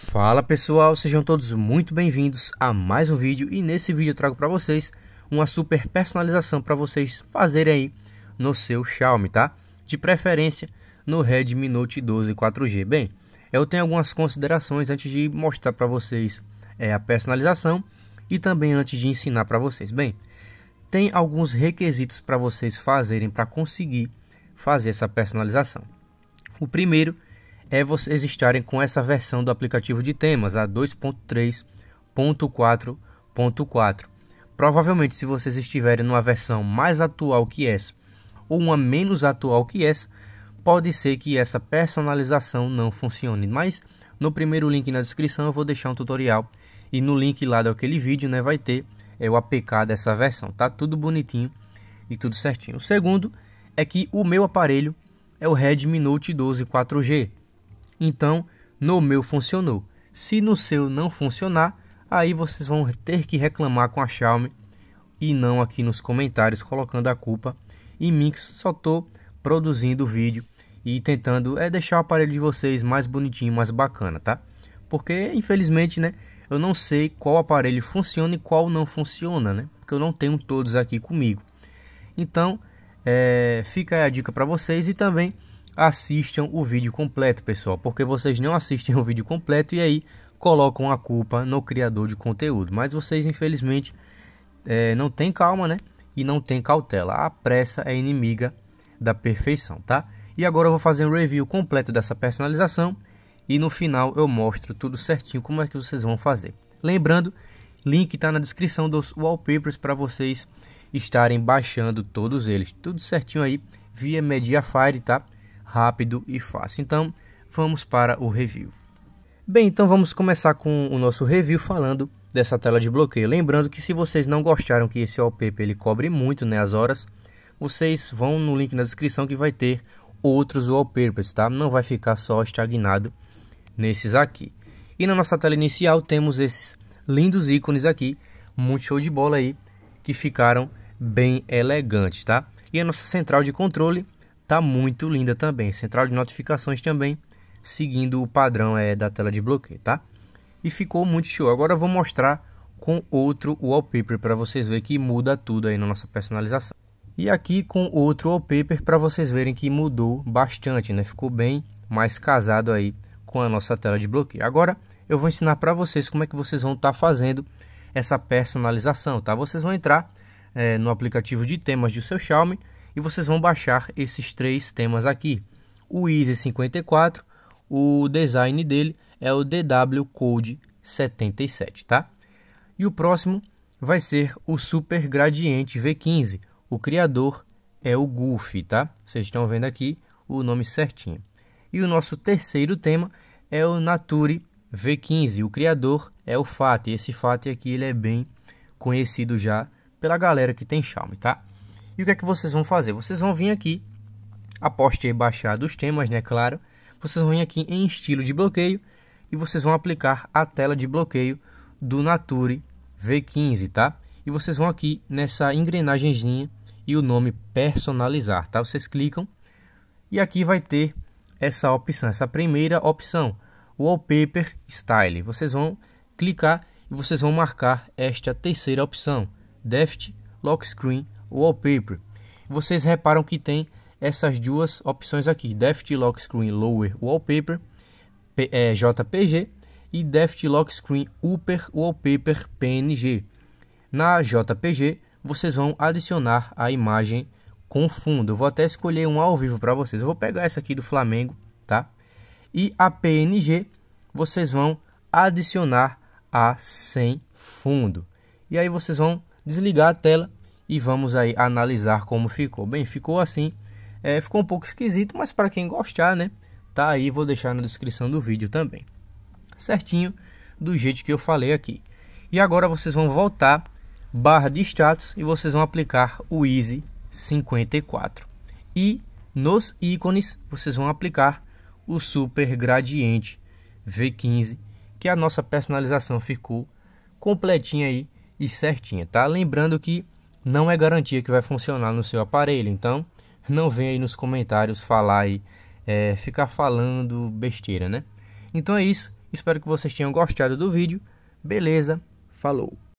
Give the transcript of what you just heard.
Fala pessoal, sejam todos muito bem-vindos a mais um vídeo e nesse vídeo eu trago para vocês uma super personalização para vocês fazerem aí no seu Xiaomi, tá? De preferência no Redmi Note 12 4G. Bem, eu tenho algumas considerações antes de mostrar para vocês é, a personalização e também antes de ensinar para vocês. Bem, tem alguns requisitos para vocês fazerem para conseguir fazer essa personalização. O primeiro é é vocês estarem com essa versão do aplicativo de temas, a 2.3.4.4. Provavelmente, se vocês estiverem numa versão mais atual que essa, ou uma menos atual que essa, pode ser que essa personalização não funcione. Mas no primeiro link na descrição eu vou deixar um tutorial e no link lá daquele vídeo né, vai ter é, o APK dessa versão. Tá tudo bonitinho e tudo certinho. O segundo é que o meu aparelho é o Redmi Note 12 4G. Então, no meu funcionou. Se no seu não funcionar, aí vocês vão ter que reclamar com a Xiaomi e não aqui nos comentários colocando a culpa em mim que só estou produzindo o vídeo e tentando é deixar o aparelho de vocês mais bonitinho, mais bacana, tá? Porque infelizmente, né, eu não sei qual aparelho funciona e qual não funciona, né? Porque eu não tenho todos aqui comigo. Então, é, fica a dica para vocês e também assistam o vídeo completo, pessoal, porque vocês não assistem o vídeo completo e aí colocam a culpa no criador de conteúdo. Mas vocês, infelizmente, é, não têm calma, né? E não têm cautela. A pressa é inimiga da perfeição, tá? E agora eu vou fazer um review completo dessa personalização e no final eu mostro tudo certinho como é que vocês vão fazer. Lembrando, link está na descrição dos wallpapers para vocês estarem baixando todos eles, tudo certinho aí via Mediafire, tá? rápido e fácil. Então, vamos para o review. Bem, então vamos começar com o nosso review falando dessa tela de bloqueio. Lembrando que se vocês não gostaram que esse OPP ele cobre muito né, as horas, vocês vão no link na descrição que vai ter outros wallpapers, tá? Não vai ficar só estagnado nesses aqui. E na nossa tela inicial temos esses lindos ícones aqui, muito show de bola aí, que ficaram bem elegantes, tá? E a nossa central de controle tá muito linda também. Central de notificações também, seguindo o padrão é da tela de bloqueio, tá? E ficou muito show. Agora eu vou mostrar com outro wallpaper para vocês verem que muda tudo aí na nossa personalização. E aqui com outro wallpaper para vocês verem que mudou bastante, né? Ficou bem mais casado aí com a nossa tela de bloqueio. Agora eu vou ensinar para vocês como é que vocês vão estar tá fazendo essa personalização, tá? Vocês vão entrar é, no aplicativo de temas do seu Xiaomi e vocês vão baixar esses três temas aqui. O Easy 54, o design dele é o DW Code 77, tá? E o próximo vai ser o Super Gradiente V15. O criador é o Goofy, tá? Vocês estão vendo aqui o nome certinho. E o nosso terceiro tema é o Nature V15. O criador é o Fat. Esse Fat aqui ele é bem conhecido já pela galera que tem Xiaomi, tá? E o que é que vocês vão fazer? Vocês vão vir aqui, após ter baixado os temas, né, claro, vocês vão vir aqui em estilo de bloqueio e vocês vão aplicar a tela de bloqueio do Nature V15, tá? E vocês vão aqui nessa engrenagemzinha e o nome personalizar, tá? Vocês clicam e aqui vai ter essa opção, essa primeira opção, Wallpaper Style. Vocês vão clicar e vocês vão marcar esta terceira opção, Deft Lock Screen Wallpaper. Vocês reparam que tem essas duas opções aqui, Deft Lock Screen Lower Wallpaper, P, é, JPG, e Deft Lock Screen Upper Wallpaper PNG. Na JPG, vocês vão adicionar a imagem com fundo. Eu vou até escolher um ao vivo para vocês. Eu vou pegar essa aqui do Flamengo, tá? E a PNG, vocês vão adicionar a sem fundo. E aí vocês vão desligar a tela e vamos aí analisar como ficou. Bem, ficou assim, é, ficou um pouco esquisito, mas para quem gostar, né? Tá aí, vou deixar na descrição do vídeo também. Certinho, do jeito que eu falei aqui. E agora vocês vão voltar, barra de status, e vocês vão aplicar o Easy 54. E nos ícones, vocês vão aplicar o Super Gradiente V15, que a nossa personalização ficou completinha aí e certinha, tá? Lembrando que não é garantia que vai funcionar no seu aparelho. Então, não venha aí nos comentários falar e é, ficar falando besteira, né? Então é isso. Espero que vocês tenham gostado do vídeo. Beleza? Falou!